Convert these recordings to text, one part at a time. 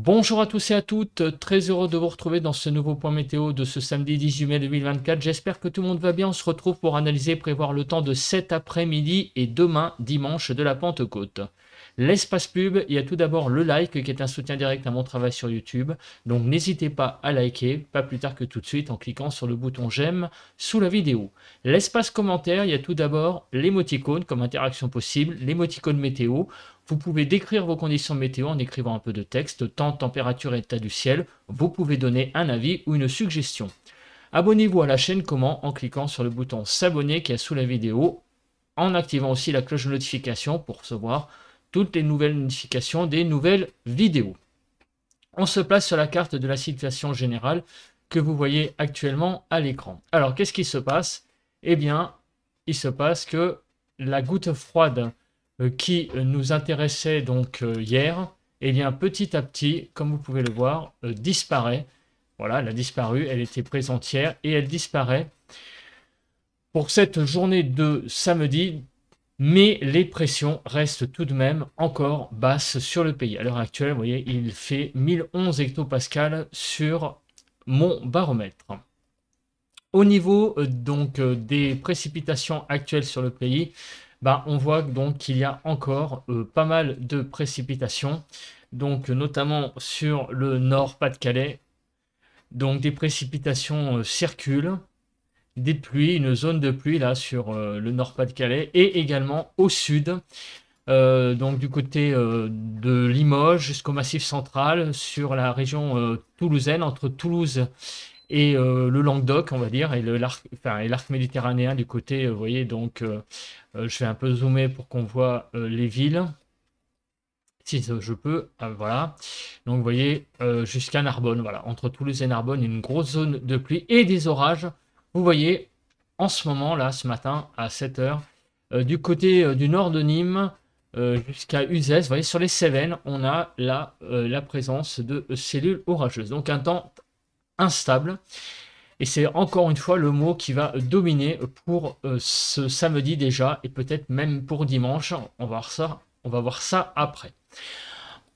Bonjour à tous et à toutes, très heureux de vous retrouver dans ce nouveau point météo de ce samedi 18 mai 2024. J'espère que tout le monde va bien. On se retrouve pour analyser et prévoir le temps de cet après-midi et demain, dimanche, de la Pentecôte. L'espace pub, il y a tout d'abord le like qui est un soutien direct à mon travail sur YouTube. Donc n'hésitez pas à liker, pas plus tard que tout de suite en cliquant sur le bouton j'aime sous la vidéo. L'espace commentaire, il y a tout d'abord l'émoticône comme interaction possible, l'émoticône météo. Vous pouvez décrire vos conditions météo en écrivant un peu de texte, temps, température et état du ciel. Vous pouvez donner un avis ou une suggestion. Abonnez-vous à la chaîne comment en cliquant sur le bouton s'abonner qui est sous la vidéo, en activant aussi la cloche de notification pour recevoir toutes les nouvelles notifications des nouvelles vidéos. On se place sur la carte de la situation générale que vous voyez actuellement à l'écran. Alors qu'est-ce qui se passe Eh bien, il se passe que la goutte froide euh, qui euh, nous intéressait donc euh, hier, et eh bien petit à petit, comme vous pouvez le voir, disparaît. Voilà, elle a disparu, elle était présente hier et elle disparaît pour cette journée de samedi, mais les pressions restent tout de même encore basses sur le pays. À l'heure actuelle, vous voyez, il fait 1011 hectopascals sur mon baromètre. Au niveau donc des précipitations actuelles sur le pays, bah, on voit donc qu'il y a encore euh, pas mal de précipitations, donc notamment sur le nord Pas-de-Calais. Donc des précipitations euh, circulent, des pluies, une zone de pluie là sur euh, le nord Pas-de-Calais et également au sud. donc du côté de Limoges jusqu'au Massif central, sur la région toulousaine, entre Toulouse et euh, le Languedoc, on va dire, et l'arc méditerranéen du côté, euh, vous voyez, donc euh, je vais un peu zoomer pour qu'on voit les villes, si je peux, ah, voilà. Donc vous voyez, jusqu'à Narbonne, voilà, entre Toulouse et Narbonne, une grosse zone de pluie et des orages. Vous voyez, en ce moment, là, ce matin, à 7h, du côté du nord de Nîmes, jusqu'à Uzès, vous voyez, sur les Cévennes, on a là la présence de cellules orageuses. Donc un temps instable. Et c'est encore une fois le mot qui va dominer pour euh, ce samedi déjà, et peut-être même pour dimanche. On va voir ça, on va voir ça après.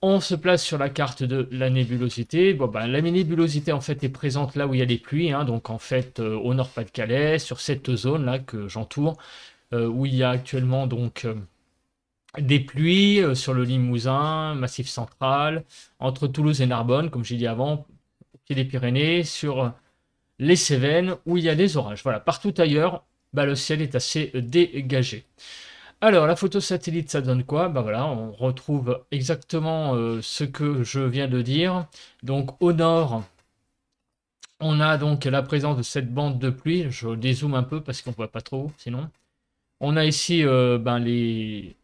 On se place sur la carte de la nébulosité. Bon, ben, la nébulosité en fait est présente là où il y a les pluies, hein. donc en fait euh, au Nord-Pas-de-Calais, sur cette zone là que j'entoure, euh, où il y a actuellement donc des pluies sur le Limousin, Massif central, entre Toulouse et Narbonne, comme j'ai dit avant, des Pyrénées, sur euh, les Cévennes, où il y a des orages. Voilà, partout ailleurs, bah, le ciel est assez euh, dégagé. Alors, la photo satellite, ça donne quoi Bah voilà, on retrouve exactement euh, ce que je viens de dire. Donc, au nord, on a donc la présence de cette bande de pluie. Je dézoome un peu parce qu'on ne voit pas trop, sinon. On a ici ben, les...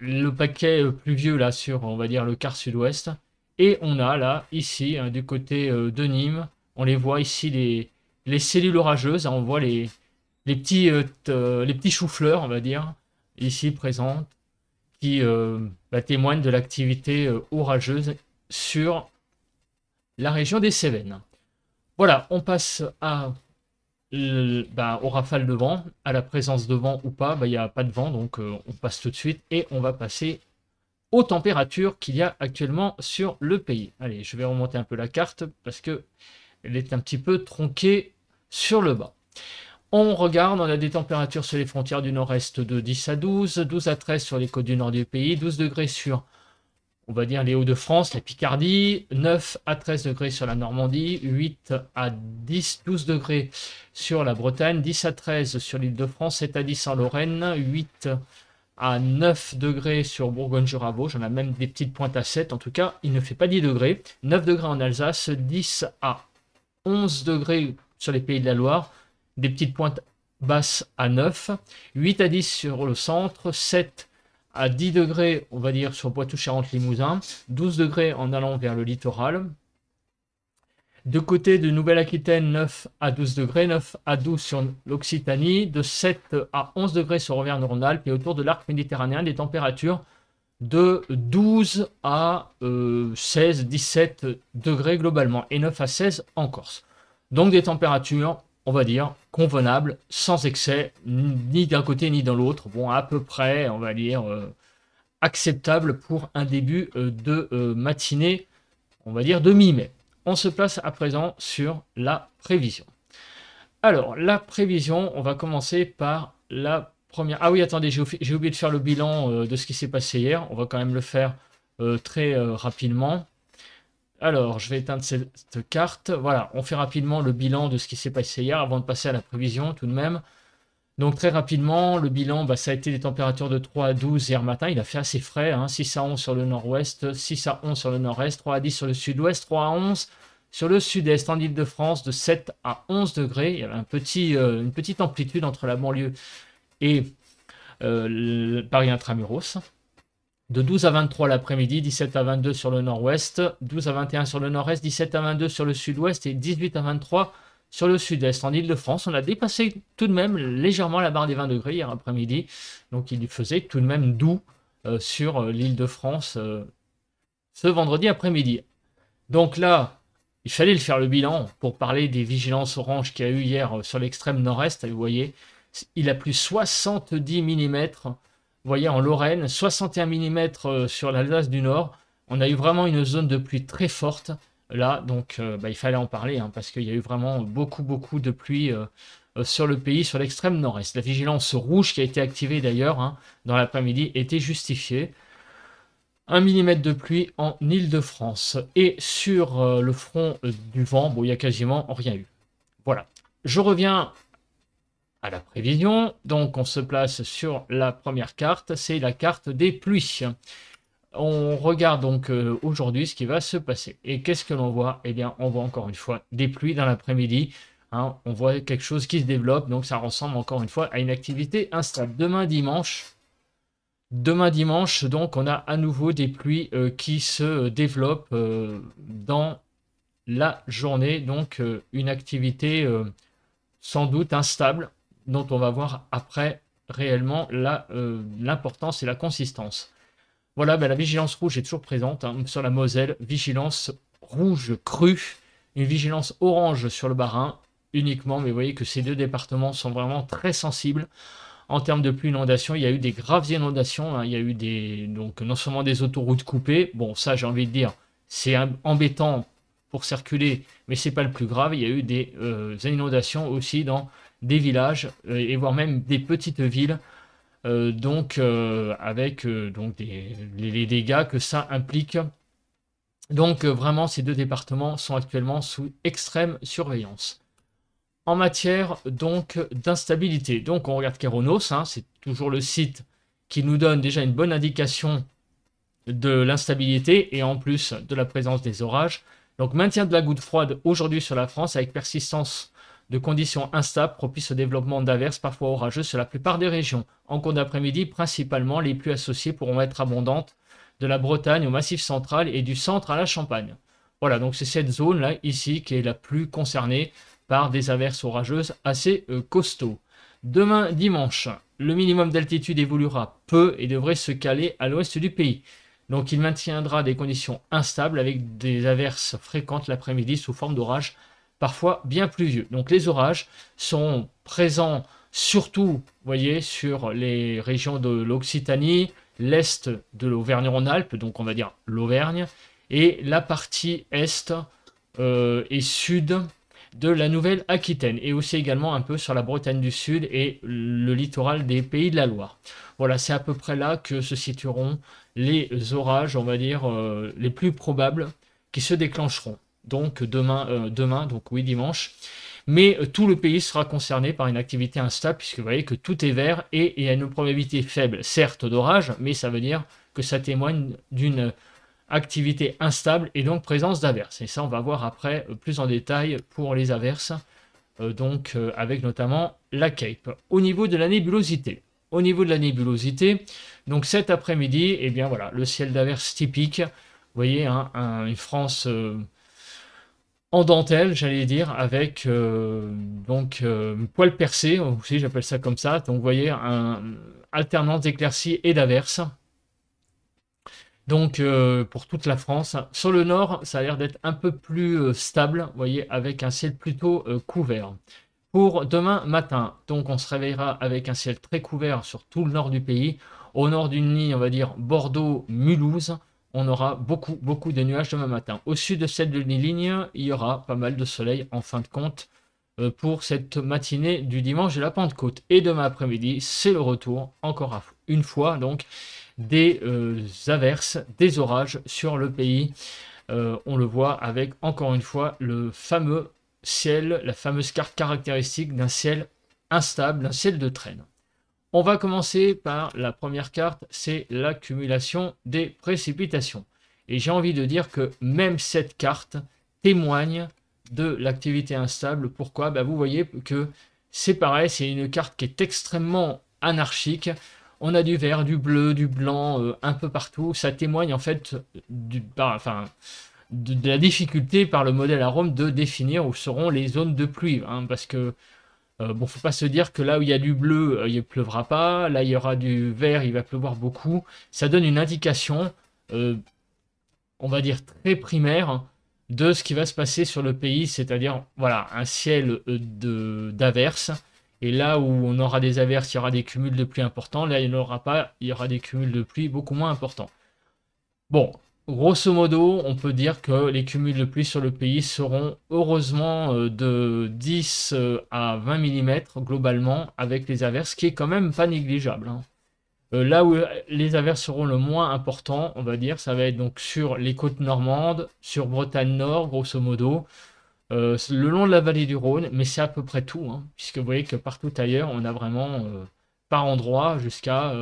le paquet pluvieux, là, sur, on va dire, le quart sud-ouest. Et on a là, ici, euh, du côté euh, de Nîmes, on les voit ici, les, cellules orageuses. Hein, on voit les, les petits, euh, petits choux-fleurs, on va dire, ici présentes, qui bah, témoignent de l'activité orageuse sur la région des Cévennes. Voilà, on passe à, bah, au rafale de vent, à la présence de vent ou pas. Bah, il n'y a pas de vent, donc on passe tout de suite et on va passer aux températures qu'il y a actuellement sur le pays. Allez, je vais remonter un peu la carte parce que elle est un petit peu tronquée sur le bas. On regarde, on a des températures sur les frontières du nord-est de 10 à 12, 12 à 13 sur les côtes du nord du pays, 12 degrés sur, on va dire, les Hauts-de-France, la Picardie, 9 à 13 degrés sur la Normandie, 8 à 10, 12 degrés sur la Bretagne, 10 à 13 sur l'île de France, 7 à 10 en Lorraine, 8 à 9 degrés sur bourgogne jura j'en ai même des petites pointes à 7, en tout cas, il ne fait pas 10 degrés. 9 degrés en Alsace, 10 à 11 degrés sur les pays de la Loire, des petites pointes basses à 9, 8 à 10 sur le centre, 7 à 10 degrés, on va dire, sur Poitou-Charentes-Limousin, 12 degrés en allant vers le littoral, de côté de Nouvelle-Aquitaine, 9 à 12 degrés, 9 à 12 sur l'Occitanie, de 7 à 11 degrés sur Auvergne-Rhône-Alpes et autour de l'arc méditerranéen, des températures de 12 à 16, euh, 17 degrés globalement et 9 à 16 en Corse. Donc des températures, on va dire, convenables, sans excès, ni d'un côté ni dans l'autre. Bon, à peu près, on va dire, euh, acceptables acceptable pour un début euh, de matinée, on va dire, de mi-mai. On se place à présent sur la prévision. Alors, la prévision, on va commencer par la première. Ah oui, attendez, j'ai oublié de faire le bilan euh, de ce qui s'est passé hier. On va quand même le faire euh, très euh, rapidement. Alors, je vais éteindre cette carte. Voilà, on fait rapidement le bilan de ce qui s'est passé hier avant de passer à la prévision tout de même. Donc très rapidement, le bilan, bah, ça a été des températures de 3 à 12 hier matin. Il a fait assez frais, 6 hein. à 11 sur le nord-ouest, 6 à 11 sur le nord-est, 3 à 10 sur le sud-ouest, 3 à 11 sur le sud-est, en Ile-de-France, de 7 à 11 degrés. Il y avait euh, une petite amplitude entre la banlieue et euh, Paris intramuros. De 12 à 23 l'après-midi, 17 à 22 sur le nord-ouest, 12 à 21 sur le nord-est, 17 à 22 sur le sud-ouest et 18 à 23 sur le sud-est, en Ile-de-France, on a dépassé tout de même légèrement la barre des 20 degrés hier après-midi. Donc il faisait tout de même doux euh, sur euh, l'Île-de-France euh, ce vendredi après-midi. Donc là, il fallait le faire le bilan pour parler des vigilances oranges qu'il y a eu hier sur l'extrême nord-est. Vous voyez, il a plu 70 mm. voyez, en Lorraine, 61 mm sur l'Alsace du Nord. On a eu vraiment une zone de pluie très forte là. Donc euh, bah, il fallait en parler hein, parce qu'il y a eu vraiment beaucoup, beaucoup de pluie euh, euh, sur le pays, sur l'extrême nord-est. La vigilance rouge qui a été activée d'ailleurs hein, dans l'après-midi était justifiée. Un millimètre de pluie en Île-de-France. Et sur le front du vent, bon, il n'y a quasiment rien eu. Voilà. Je reviens à la prévision. Donc on se place sur la première carte, c'est la carte des pluies on regarde donc euh, aujourd'hui ce qui va se passer. Et qu'est-ce que l'on voit Eh bien, on voit encore une fois des pluies dans l'après-midi. Hein. on voit quelque chose qui se développe, donc ça ressemble encore une fois à une activité instable. Demain dimanche, demain dimanche, donc on a à nouveau des pluies euh, qui se développent euh, dans la journée, donc une activité sans doute instable, dont on va voir après réellement l'importance et la consistance. Voilà, ben, la vigilance rouge est toujours présente hein, sur la Moselle. Vigilance rouge crue, une vigilance orange sur le bas uniquement. Mais vous voyez que ces deux départements sont vraiment très sensibles en termes de pluie inondation, il y a eu des graves inondations, hein. il y a eu des donc non seulement des autoroutes coupées, bon ça j'ai envie de dire c'est embêtant pour circuler, mais ce n'est pas le plus grave, il y a eu des euh, inondations aussi dans des villages euh, et voire même des petites villes euh, donc euh, avec euh, donc les, dégâts que ça implique. Donc vraiment, ces deux départements sont actuellement sous extrême surveillance. En matière donc d'instabilité, donc on regarde Keronos, hein, c'est toujours le site qui nous donne déjà une bonne indication de l'instabilité et en plus de la présence des orages. Donc maintien de la goutte froide aujourd'hui sur la France avec persistance de conditions instables propices au développement d'averses parfois orageuses sur la plupart des régions. En cours d'après-midi, principalement, les pluies associées pourront être abondantes de la Bretagne au Massif central et du centre à la Champagne. Voilà, donc c'est cette zone-là, ici, qui est la plus concernée par des averses orageuses assez euh, costauds. Demain, dimanche, le minimum d'altitude évoluera peu et devrait se caler à l'ouest du pays. Donc il maintiendra des conditions instables avec des averses fréquentes l'après-midi sous forme d'orages parfois bien pluvieux. Donc les orages sont présents surtout, vous voyez, sur les régions de l'Occitanie, l'est de l'Auvergne-Rhône-Alpes, donc on va dire l'Auvergne, et la partie est euh, et sud de la Nouvelle-Aquitaine, et aussi également un peu sur la Bretagne du Sud et le littoral des Pays de la Loire. Voilà, c'est à peu près là que se situeront les orages, on va dire, euh, les plus probables qui se déclencheront donc demain, euh, demain, donc oui dimanche. Mais euh, tout le pays sera concerné par une activité instable, puisque vous voyez que tout est vert et il y a une probabilité faible, certes, d'orage, mais ça veut dire que ça témoigne d'une activité instable et donc présence d'averses. Et ça, on va voir après euh, plus en détail pour les averses, donc avec notamment la Cape. Au niveau de la nébulosité, au niveau de la nébulosité, donc cet après-midi, et eh bien voilà, le ciel d'averse typique, vous voyez, hein, une France en dentelle, j'allais dire, avec euh, donc euh, poil percé, aussi j'appelle ça comme ça. Donc vous voyez, un, alternance d'éclaircies et d'averses. Donc euh, pour toute la France. Sur le nord, ça a l'air d'être un peu plus stable, vous voyez, avec un ciel plutôt couvert. Pour demain matin, donc on se réveillera avec un ciel très couvert sur tout le nord du pays. Au nord du Nid, on va dire Bordeaux, Mulhouse on aura beaucoup, beaucoup de nuages demain matin. Au sud de cette ligne il y aura pas mal de soleil en fin de compte euh, pour cette matinée du dimanche de la Pentecôte. Et demain après-midi, c'est le retour, encore une fois, donc, des euh, averses, des orages sur le pays. Euh, on le voit avec, encore une fois, le fameux ciel, la fameuse carte caractéristique d'un ciel instable, d'un ciel de traîne. On va commencer par la première carte, c'est l'accumulation des précipitations. Et j'ai envie de dire que même cette carte témoigne de l'activité instable. Pourquoi bah, Vous voyez que c'est pareil, c'est une carte qui est extrêmement anarchique. On a du vert, du bleu, du blanc, euh, un peu partout. Ça témoigne en fait du, de, la difficulté par le modèle à Rome de définir où seront les zones de pluie. Hein, parce que il euh, bon, faut pas se dire que là où il y a du bleu, euh, il ne pleuvra pas. Là, il y aura du vert, il va pleuvoir beaucoup. Ça donne une indication, euh, on va dire très primaire, de ce qui va se passer sur le pays, c'est-à-dire voilà un ciel de d'averses. Et là où on aura des averses, il y aura des cumuls de pluie importants. Là, il n'y aura pas, il y aura des cumuls de pluie beaucoup moins importants. Bon, Grosso modo, on peut dire que les cumuls de pluie sur le pays seront heureusement euh, de 10 euh, à 20 mm globalement avec les averses, ce qui est quand même pas négligeable. Hein. Euh, là où les averses seront le moins important, on va dire, ça va être donc sur les côtes normandes, sur Bretagne Nord, grosso modo, le long de la vallée du Rhône, mais c'est à peu près tout, hein, puisque vous voyez que partout ailleurs, on a vraiment par endroit jusqu'à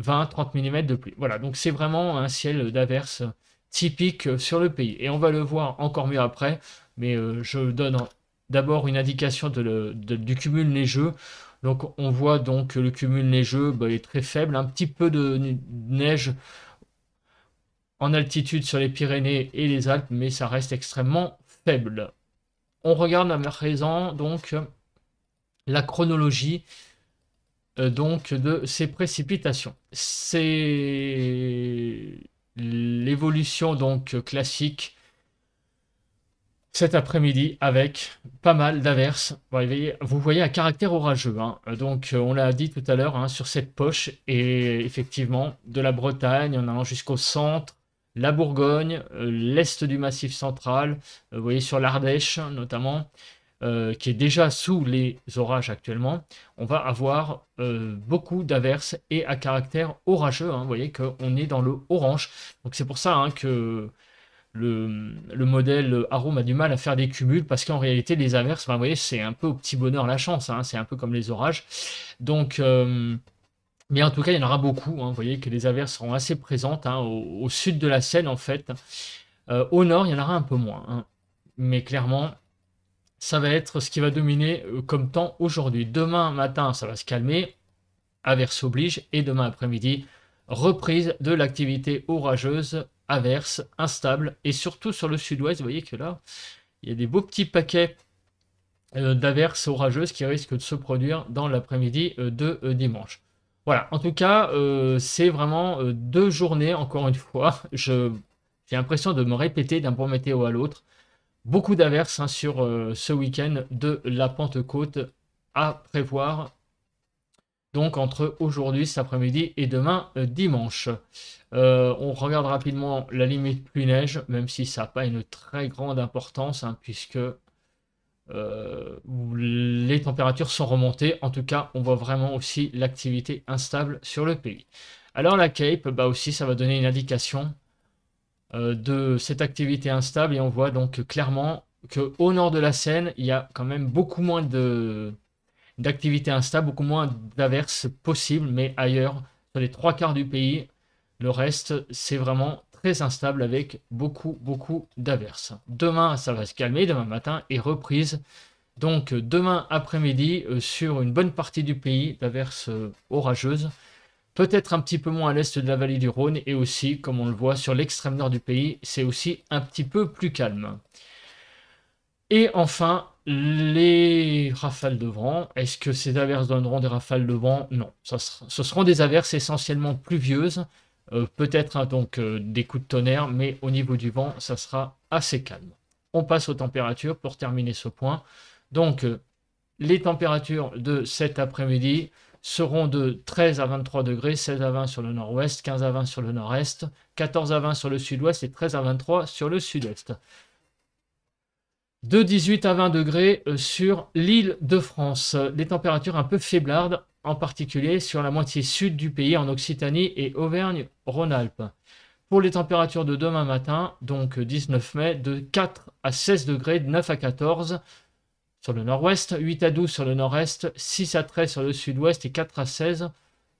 20-30 mm de pluie. Voilà, donc c'est vraiment un ciel d'averse typique euh, sur le pays. Et on va le voir encore mieux après, mais euh, je donne d'abord une indication du cumul neigeux. Donc on voit donc le cumul neigeux bah, est très faible, un petit peu de neige en altitude sur les Pyrénées et les Alpes, mais ça reste extrêmement faible. On regarde à présent donc la chronologie euh, donc de ces précipitations. C'est l'évolution donc classique cet après-midi avec pas mal d'averses. Vous voyez un caractère orageux. Hein. Euh, donc euh, on l'a dit tout à l'heure hein, sur cette poche et effectivement de la Bretagne en allant jusqu'au centre, la Bourgogne, l'est du Massif central, vous voyez sur l'Ardèche notamment, euh, qui est déjà sous les orages actuellement, on va avoir euh, beaucoup d'averses et à caractère orageux. Hein. vous voyez qu'on est dans le orange. Donc c'est pour ça hein, que le, modèle Arôme a du mal à faire des cumuls parce qu'en réalité les averses, vous voyez, c'est un peu au petit bonheur la chance. Hein. c'est un peu comme les orages. Donc euh, mais en tout cas, il y en aura beaucoup. Vous voyez que les averses seront assez présentes au, au, sud de la Seine en fait. au nord, il y en aura un peu moins. Mais clairement, ça va être ce qui va dominer euh, comme temps aujourd'hui. Demain matin, ça va se calmer, averse oblige, et demain après-midi, reprise de l'activité orageuse, averse, instable, et surtout sur le sud-ouest, vous voyez que là, il y a des beaux petits paquets euh, d'averses orageuses qui risquent de se produire dans l'après-midi euh, de dimanche. Voilà, en tout cas, c'est vraiment deux journées, encore une fois. J'ai l'impression de me répéter d'un bon météo à l'autre beaucoup d'averses hein, sur euh, ce week-end de la Pentecôte à prévoir. Donc entre aujourd'hui, cet après-midi et demain euh, dimanche. Euh, on regarde rapidement la limite plus neige, même si ça n'a pas une très grande importance, hein, puisque les températures sont remontées. En tout cas, on voit vraiment aussi l'activité instable sur le pays. Alors la Cape, bah aussi, ça va donner une indication euh, de cette activité instable et on voit donc clairement que au nord de la Seine, il y a quand même beaucoup moins de d'activité instable, beaucoup moins d'averses possibles, mais ailleurs, sur les trois quarts du pays, le reste, c'est vraiment très instable avec beaucoup, beaucoup d'averses. Demain, ça va se calmer, demain matin, et reprise. Donc demain après-midi, euh, sur une bonne partie du pays, d'averses euh, orageuses peut-être un petit peu moins à l'est de la vallée du Rhône et aussi, comme on le voit, sur l'extrême nord du pays, c'est aussi un petit peu plus calme. Et enfin, les rafales de vent. Est-ce que ces averses donneront des rafales de vent Non, ce seront des averses essentiellement pluvieuses, euh, peut-être hein, donc euh, des coups de tonnerre, mais au niveau du vent, ça sera assez calme. On passe aux températures pour terminer ce point. Donc, euh, les températures de cet après-midi, seront de 13 à 23 degrés, 16 à 20 sur le nord-ouest, 15 à 20 sur le nord-est, 14 à 20 sur le sud-ouest et 13 à 23 sur le sud-est. De 18 à 20 degrés euh, sur l'île de France. les températures un peu faiblardes, en particulier sur la moitié sud du pays, en Occitanie et Auvergne-Rhône-Alpes. Pour les températures de demain matin, donc 19 mai, de 4 à 16 degrés, de 9 à 14 le nord-ouest, 8 à 12 sur le nord-est, 6 à 13 sur le sud-ouest et 4 à 16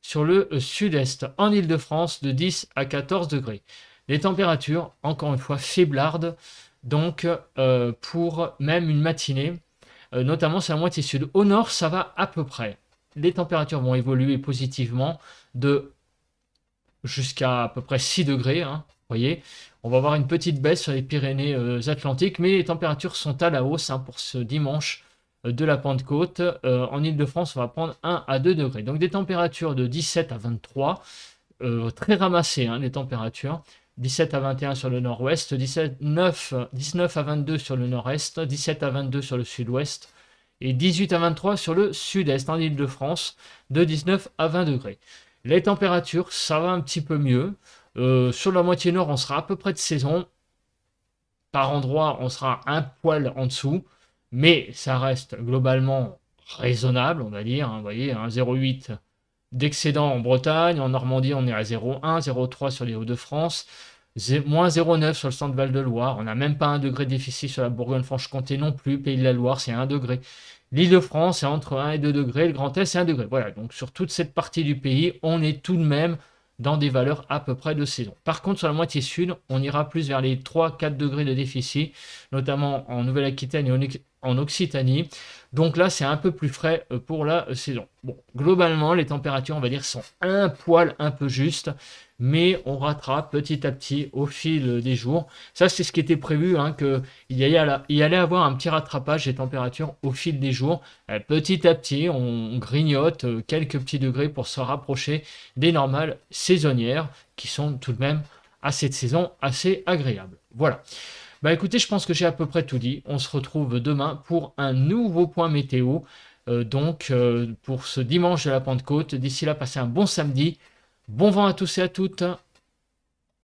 sur le euh, sud-est. En Île-de-France, de 10 à 14 degrés. Les températures, encore une fois, faiblardes, donc euh, pour même une matinée, euh, notamment sur la moitié sud. Au nord, ça va à peu près. Les températures vont évoluer positivement de jusqu'à à peu près 6 degrés, hein, voyez, on va avoir une petite baisse sur les Pyrénées-Atlantiques, euh, mais les températures sont à la hausse hein, pour ce dimanche euh, de la Pentecôte. Euh, en Ile-de-France, on va prendre 1 à 2 degrés. Donc des températures de 17 à 23, très ramassées hein, les températures. 17 à 21 sur le nord-ouest, 17, 19 à 22 sur le nord-est, 17 à 22 sur le sud-ouest et 18 à 23 sur le sud-est en Ile-de-France, de 19 à 20 degrés. Les températures, ça va un petit peu mieux. Euh, sur la moitié nord, on sera à peu près de saison. Par endroit, on sera un poil en dessous. Mais ça reste globalement raisonnable, on va dire. Hein, vous voyez, 0,8 d'excédent en Bretagne. En Normandie, on est à 0,1, 0,3 sur les Hauts-de-France. Moins 0,9 sur le centre Val-de-Loire. On n'a même pas un degré déficit sur la Bourgogne-Franche-Comté non plus. Pays de la Loire, c'est un degré. L'Île-de-France, est entre 1 et 2 degrés. Le Grand Est, c'est un degré. Voilà, donc sur toute cette partie du pays, on est tout de même dans des valeurs à peu près de saison. Par contre, sur la moitié sud, on ira plus vers les 3-4 degrés de déficit, notamment en Nouvelle-Aquitaine et en Occitanie. Donc là, c'est un peu plus frais euh, pour la euh, saison. Bon, globalement, les températures, on va dire, sont un poil un peu justes, mais on rattrape petit à petit au fil des jours. Ça, c'est ce qui était prévu, hein, qu'il y, y, allait avoir un petit rattrapage des températures au fil des jours. Euh, petit à petit, on grignote quelques petits degrés pour se rapprocher des normales saisonnières, qui sont tout de même à cette saison assez agréables. Voilà. Bah écoutez, je pense que j'ai à peu près tout dit. On se retrouve demain pour un nouveau point météo. Euh, donc euh, pour ce dimanche de la Pentecôte. D'ici là, passez un bon samedi. Bon vent à tous et à toutes.